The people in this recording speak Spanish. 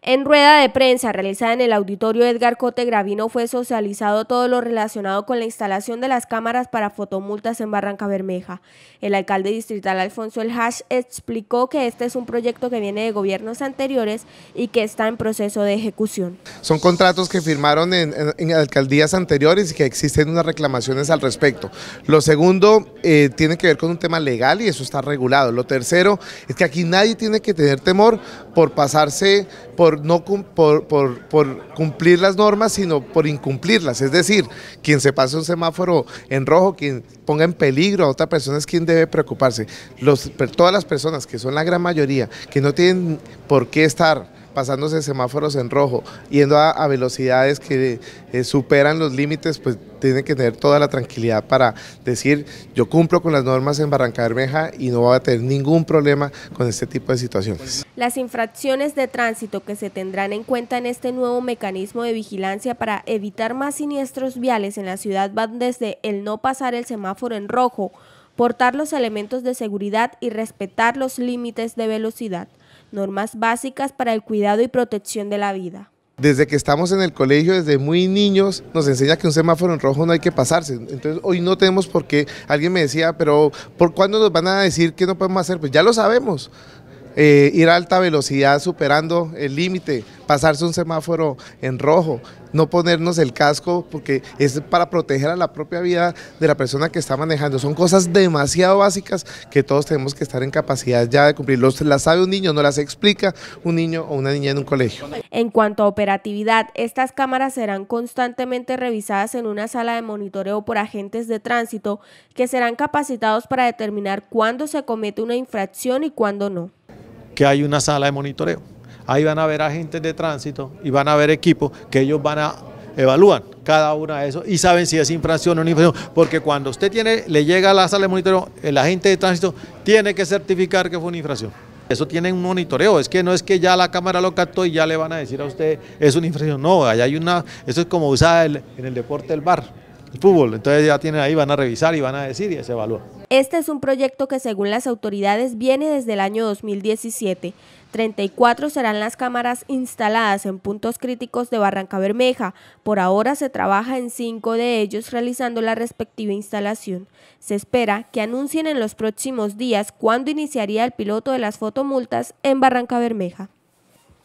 En rueda de prensa realizada en el auditorio Edgar Cote Gravino fue socializado todo lo relacionado con la instalación de las cámaras para fotomultas en Barranca Bermeja. El alcalde distrital Alfonso El Hash explicó que este es un proyecto que viene de gobiernos anteriores y que está en proceso de ejecución. Son contratos que firmaron en, alcaldías anteriores y que existen unas reclamaciones al respecto. Lo segundo eh, tiene que ver con un tema legal y eso está regulado. Lo tercero es que aquí nadie tiene que tener temor por pasarse por por, no, por, por, cumplir las normas, sino por incumplirlas. Es decir, quien se pase un semáforo en rojo, quien ponga en peligro a otra persona es quien debe preocuparse. Los, todas las personas, que son la gran mayoría, que no tienen por qué estar pasándose semáforos en rojo, yendo a, velocidades que eh, superan los límites, pues tiene que tener toda la tranquilidad para decir yo cumplo con las normas en Barranca Bermeja y no va a tener ningún problema con este tipo de situaciones. Las infracciones de tránsito que se tendrán en cuenta en este nuevo mecanismo de vigilancia para evitar más siniestros viales en la ciudad van desde el no pasar el semáforo en rojo, portar los elementos de seguridad y respetar los límites de velocidad normas básicas para el cuidado y protección de la vida. Desde que estamos en el colegio, desde muy niños, nos enseña que un semáforo en rojo no hay que pasarse. Entonces hoy no tenemos por qué. Alguien me decía, pero ¿por cuándo nos van a decir que no podemos hacer? Pues ya lo sabemos. Eh, ir a alta velocidad superando el límite, pasarse un semáforo en rojo, no ponernos el casco porque es para proteger a la propia vida de la persona que está manejando. Son cosas demasiado básicas que todos tenemos que estar en capacidad ya de cumplir. La las sabe un niño, no las explica un niño o una niña en un colegio. En cuanto a operatividad, estas cámaras serán constantemente revisadas en una sala de monitoreo por agentes de tránsito que serán capacitados para determinar cuándo se comete una infracción y cuándo no. ¿Qué hay una sala de monitoreo ahí van a haber agentes de tránsito y van a haber equipos que ellos van a evalúan cada una de esos y saben si es infracción o no porque cuando usted tiene, le llega a la sala de monitoreo, el agente de tránsito tiene que certificar que fue una infracción. Eso tiene un monitoreo, es que no es que ya la cámara lo captó y ya le van a decir a usted es una infracción, no, allá hay una, eso es como usada en el deporte del bar. Entonces ya tienen ahí, van a revisar y van a decir y se evalúa. Este es un proyecto que según las autoridades viene desde el año 2017. 34 serán las cámaras instaladas en puntos críticos de Barranca Bermeja. Por ahora se trabaja en cinco de ellos realizando la respectiva instalación. Se espera que anuncien en los próximos días cuándo iniciaría el piloto de las fotomultas en Barranca Bermeja.